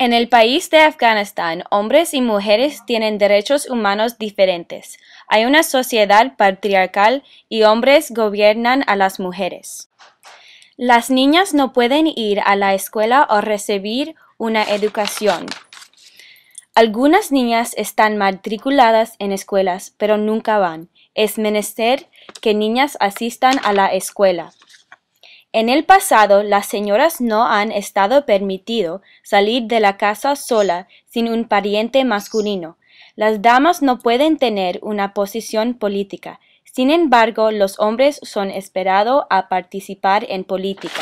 En el país de Afganistán, hombres y mujeres tienen derechos humanos diferentes. Hay una sociedad patriarcal y hombres gobiernan a las mujeres. Las niñas no pueden ir a la escuela o recibir una educación. Algunas niñas están matriculadas en escuelas, pero nunca van. Es menester que niñas asistan a la escuela. En el pasado las señoras no han estado permitido salir de la casa sola sin un pariente masculino. Las damas no pueden tener una posición política. Sin embargo, los hombres son esperados a participar en política.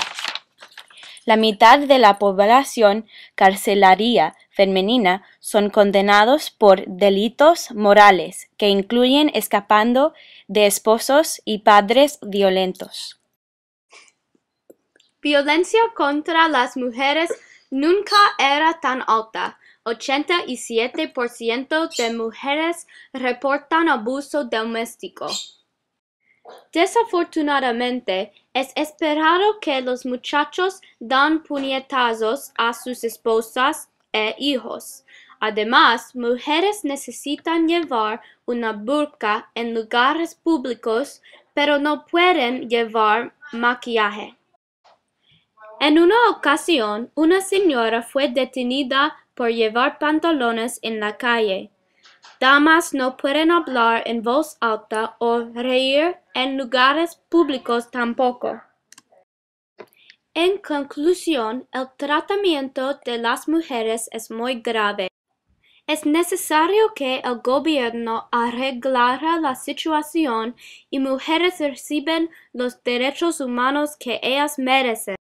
La mitad de la población carcelaria femenina son condenados por delitos morales que incluyen escapando de esposos y padres violentos violencia contra las mujeres nunca era tan alta. 87% de mujeres reportan abuso doméstico. Desafortunadamente, es esperado que los muchachos dan puñetazos a sus esposas e hijos. Además, mujeres necesitan llevar una burka en lugares públicos, pero no pueden llevar maquillaje. En una ocasión, una señora fue detenida por llevar pantalones en la calle. Damas no pueden hablar en voz alta o reír en lugares públicos tampoco. En conclusión, el tratamiento de las mujeres es muy grave. Es necesario que el gobierno arreglara la situación y mujeres reciben los derechos humanos que ellas merecen.